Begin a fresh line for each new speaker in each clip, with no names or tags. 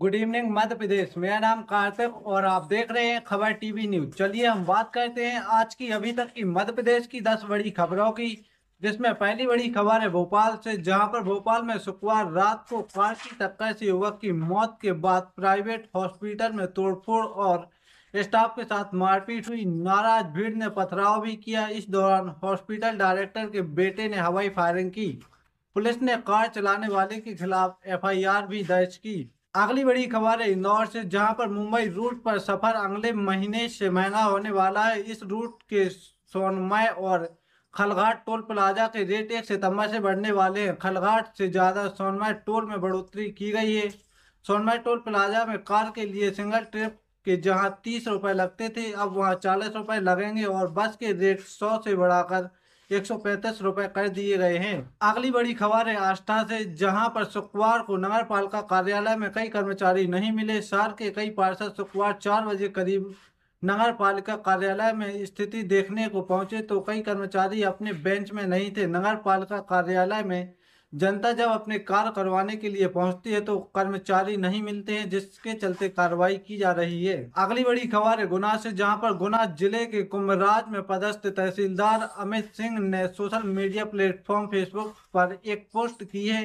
Good evening मध्य प्रदेश मेरा नाम कार्तिक और आप देख रहे हैं खबर टीवी न्यूज चलिए हम बात करते हैं आज की अभी तक की मध्य प्रदेश की दस बड़ी खबरों की जिसमें पहली बड़ी खबर है भोपाल से जहां पर भोपाल में शुक्रवार रात को कार की टक्कर से युवक की मौत के बाद प्राइवेट हॉस्पिटल में तोड़फोड़ और स्टाफ के साथ मारपीट हुई नाराज भीड़ ने पथराव भी किया इस दौरान हॉस्पिटल डायरेक्टर के बेटे ने हवाई फायरिंग की पुलिस ने कार चलाने वाले के खिलाफ एफआईआर भी दर्ज की अगली बड़ी खबर है इंदौर से जहां पर मुंबई रूट पर सफर अगले महीने से महंगा होने वाला है इस रूट के सोनमय और खलघाट टोल प्लाजा के रेट एक सितंबर से बढ़ने वाले हैं खलघाट से ज़्यादा सोनमय टोल में बढ़ोतरी की गई है सोनमय टोल प्लाजा में कार के लिए सिंगल ट्रिप के जहां तीस रुपये लगते थे अब वहां चालीस रुपये लगेंगे और बस के रेट सौ से बढ़ाकर एक सौ पैंतीस रूपए कर दिए गए हैं अगली बड़ी खबर है आस्था से जहां पर शुक्रवार को नगर पालिका कार्यालय में कई कर्मचारी नहीं मिले शहर के कई पार्षद शुक्रवार चार बजे करीब नगर पालिका कार्यालय में स्थिति देखने को पहुंचे तो कई कर्मचारी अपने बेंच में नहीं थे नगर पालिका कार्यालय में जनता जब अपने कार्य करवाने के लिए पहुंचती है तो कर्मचारी नहीं मिलते हैं जिसके चलते कार्रवाई की जा रही है अगली बड़ी खबर है गुना से जहां पर गुना जिले के कुमराज में पदस्थ तहसीलदार अमित सिंह ने सोशल मीडिया प्लेटफॉर्म फेसबुक पर एक पोस्ट की है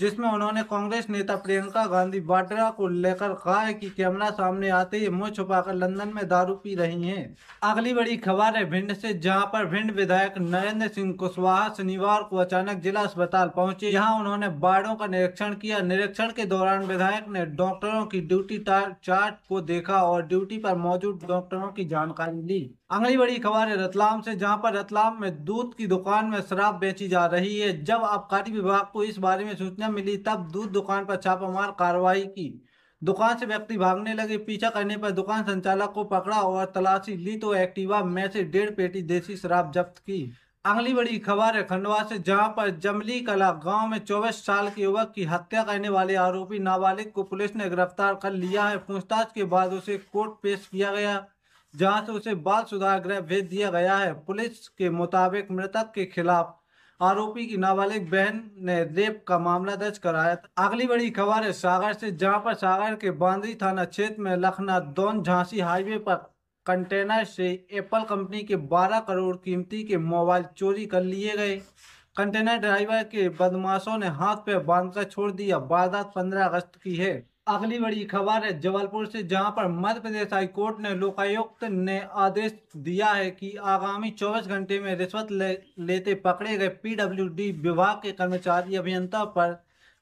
जिसमें उन्होंने कांग्रेस नेता प्रियंका गांधी वाड्रा को लेकर कहा है कि कैमरा सामने आते ही मुंह छुपाकर लंदन में दारू पी रही हैं। अगली बड़ी खबर है भिंड से जहां पर भिंड विधायक नरेंद्र सिंह कुशवाहा शनिवार को अचानक जिला अस्पताल पहुंचे यहां उन्होंने बाढ़ों का निरीक्षण किया निरीक्षण के दौरान विधायक ने डॉक्टरों की ड्यूटी चार्ट को देखा और ड्यूटी पर मौजूद डॉक्टरों की जानकारी ली अगली बड़ी खबर है रतलाम से जहां पर रतलाम में दूध की दुकान में शराब बेची जा रही है जब आबकारी विभाग को इस बारे में सूचना मिली तब दूध दुकान पर छापामार कार्रवाई की दुकान से व्यक्ति भागने लगे पीछा करने पर दुकान संचालक को पकड़ा और तलाशी ली तो एक्टिवा में से डेढ़ पेटी देसी शराब जब्त की अगली बड़ी खबर है खंडवा से जहां पर जमली कला गांव में 24 साल के युवक की हत्या करने वाले आरोपी नाबालिग को पुलिस ने गिरफ्तार कर लिया है पूछताछ के बाद उसे कोर्ट पेश किया गया जहां से उसे बाल सुधार गृह भेज दिया गया है पुलिस के मुताबिक मृतक के खिलाफ आरोपी की नाबालिग बहन ने रेप का मामला दर्ज कराया था अगली बड़ी खबर है सागर से जहां पर सागर के बांद्री थाना क्षेत्र में लखनऊ दौन झांसी हाईवे पर कंटेनर से एप्पल कंपनी के 12 करोड़ कीमती के मोबाइल चोरी कर लिए गए कंटेनर ड्राइवर के बदमाशों ने हाथ पे बांधकर छोड़ दिया वारदात 15 अगस्त की है अगली बड़ी खबर है जबलपुर से जहां पर मध्य प्रदेश हाईकोर्ट ने लोकायुक्त ने आदेश दिया है कि आगामी 24 घंटे में रिश्वत ले, लेते पकड़े गए पीडब्ल्यूडी विभाग के कर्मचारी अभियंता पर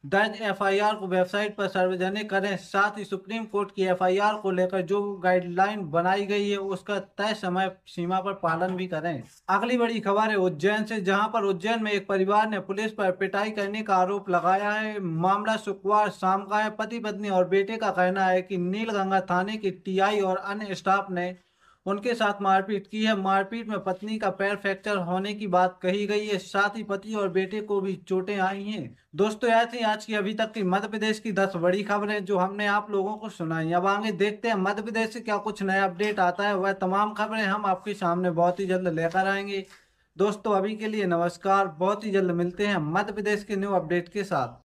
दर्ज एफआईआर को वेबसाइट पर सार्वजनिक करें साथ ही सुप्रीम कोर्ट की एफआईआर को लेकर जो गाइडलाइन बनाई गई है उसका तय समय सीमा पर पालन भी करें अगली बड़ी खबर है उज्जैन से जहां पर उज्जैन में एक परिवार ने पुलिस पर पिटाई करने का आरोप लगाया है मामला शुक्रवार शाम का है पति पत्नी और बेटे का कहना है की नीलगंगा थाने की आई और अन्य स्टाफ ने उनके साथ मारपीट की है मारपीट में पत्नी का पैर फ्रैक्चर होने की बात कही गई है साथ ही पति और बेटे को भी चोटें आई हैं दोस्तों यह थी आज की अभी तक की मध्य प्रदेश की दस बड़ी खबरें जो हमने आप लोगों को सुनाई अब आगे देखते हैं मध्य प्रदेश से क्या कुछ नया अपडेट आता है वह तमाम खबरें हम आपके सामने बहुत ही जल्द लेकर आएंगे दोस्तों अभी के लिए नमस्कार बहुत ही जल्द मिलते हैं मध्य प्रदेश के न्यू अपडेट के साथ